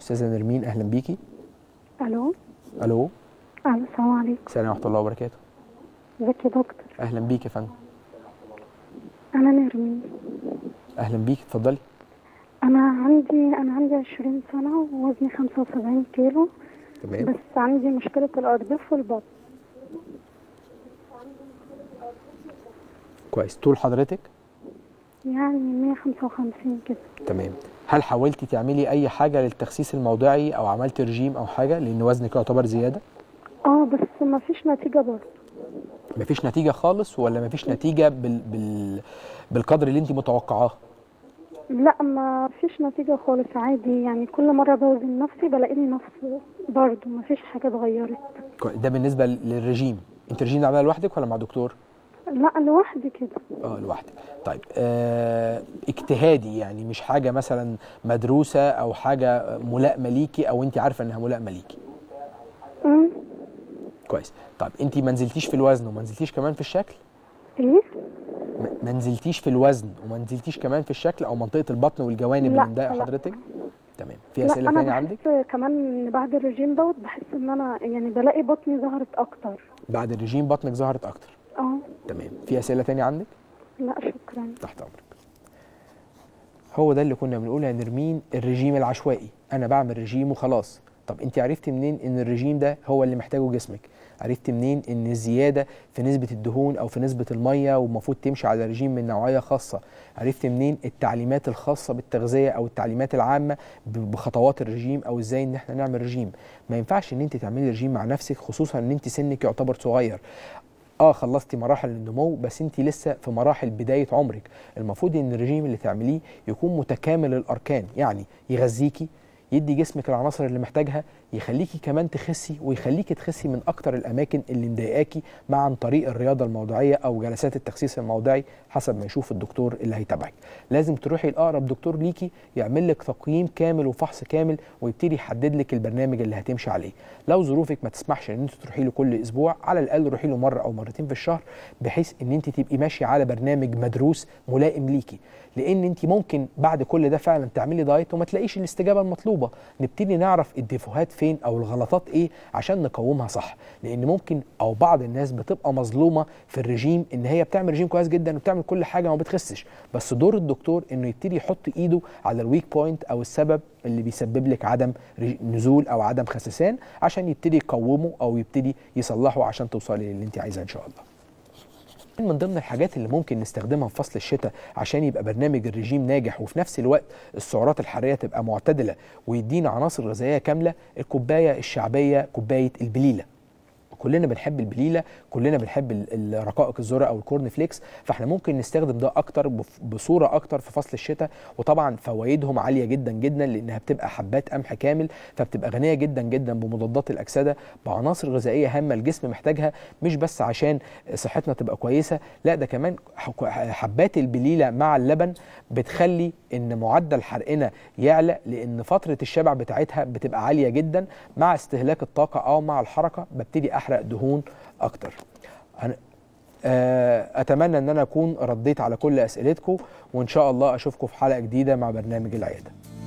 A: استاذه نرمين اهلا بيكي الو الو
B: السلام عليكم
A: السلام ورحمه الله وبركاته ازيك يا دكتور اهلا بيك يا فندم
B: أنا نرمين
A: أهلا بيك اتفضلي
B: أنا عندي أنا عندي 20 سنة ووزني 75 كيلو تمام بس عندي مشكلة الأرداف والبطن
A: كويس طول حضرتك؟
B: يعني 155 كده
A: تمام هل حاولتي تعملي أي حاجة للتخسيس الموضعي أو عملتي رجيم أو حاجة لأن وزنك يعتبر زيادة؟
B: اه بس مفيش نتيجة برضه
A: مفيش نتيجه خالص ولا مفيش نتيجه بال... بال... بالقدر اللي انت متوقعاه
B: لا ما فيش نتيجة خالص عادي يعني كل مرة بوزن نفسي بلاقيني نفسي برضه ما فيش حاجة اتغيرت
A: ده بالنسبة للرجيم انت رجيم ده لوحدك ولا مع دكتور؟
B: لا لوحدي
A: كده اه لوحدك طيب آه اجتهادي يعني مش حاجة مثلا مدروسة او حاجة ملائمة ليكي او انت عارفة انها ملائمة ليكي امم كويس طب انت ما نزلتيش في الوزن وما نزلتيش كمان في الشكل ايه؟ ما نزلتيش في الوزن وما نزلتيش كمان في الشكل او منطقه البطن والجوانب اللي مضايقه حضرتك تمام في اسئله ثانيه عندك
B: كمان بعد الرجيم دوت بحس ان انا يعني بلاقي بطني ظهرت اكتر
A: بعد الرجيم بطنك ظهرت اكتر اه تمام في اسئله ثانيه عندك
D: لا شكرا تحت امرك
A: هو ده اللي كنا بنقول يا نرمين الرجيم العشوائي انا بعمل رجيم وخلاص طب انت عرفتي منين ان الرجيم ده هو اللي محتاجه جسمك عرفت منين ان الزياده في نسبه الدهون او في نسبه الميه والمفروض تمشي على رجيم من نوعيه خاصه عرفت منين التعليمات الخاصه بالتغذيه او التعليمات العامه بخطوات الرجيم او ازاي ان احنا نعمل رجيم ما ينفعش ان انت تعملي رجيم مع نفسك خصوصا ان انت سنك يعتبر صغير اه خلصتي مراحل النمو بس انت لسه في مراحل بدايه عمرك المفروض ان الرجيم اللي تعمليه يكون متكامل الاركان يعني يغذيكي يدي جسمك العناصر اللي محتاجها يخليكي كمان تخسي ويخليكي تخسي من اكتر الاماكن اللي مضايقاكي مع عن طريق الرياضه الموضعيه او جلسات التخسيس الموضعي حسب ما يشوف الدكتور اللي هيتابعك لازم تروحي لاقرب دكتور ليكي يعمل لك تقييم كامل وفحص كامل ويبتدي يحدد لك البرنامج اللي هتمشي عليه لو ظروفك ما تسمحش ان انت تروحي له كل اسبوع على الاقل روحي له مره او مرتين في الشهر بحيث ان انت تبقي ماشيه على برنامج مدروس ملائم ليكي لان انت ممكن بعد كل ده فعلا تعملي دايت وما تلاقيش الاستجابه المطلوبه نبتدي نعرف الديفوهات في فين او الغلطات ايه عشان نقومها صح لان ممكن او بعض الناس بتبقى مظلومه في الرجيم ان هي بتعمل رجيم كويس جدا وبتعمل كل حاجه وما بتخسش بس دور الدكتور انه يبتدي يحط ايده على الويك بوينت او السبب اللي بيسبب لك عدم نزول او عدم خسسان عشان يبتدي يقومه او يبتدي يصلحه عشان توصلي للي انت عايزاه ان شاء الله من ضمن الحاجات اللي ممكن نستخدمها في فصل الشتاء عشان يبقى برنامج الرجيم ناجح وفي نفس الوقت السعرات الحراريه تبقى معتدله ويدينا عناصر غذائيه كامله الكوبايه الشعبيه كوبايه البليله كلنا بنحب البليله كلنا بنحب الرقائق الذره او الكورن فليكس فاحنا ممكن نستخدم ده اكتر بصوره اكتر في فصل الشتاء وطبعا فوائدهم عاليه جدا جدا لانها بتبقى حبات قمح كامل فبتبقى غنيه جدا جدا بمضادات الاكسده بعناصر غذائيه هامه الجسم محتاجها مش بس عشان صحتنا تبقى كويسه لا ده كمان حبات البليله مع اللبن بتخلي ان معدل حرقنا يعلى لان فتره الشبع بتاعتها بتبقى عاليه جدا مع استهلاك الطاقه او مع الحركه ببتدي احرق دهون اكتر آه، اتمنى ان انا اكون رديت على كل اسئلتكم وان شاء الله اشوفكم في حلقه جديده مع برنامج العياده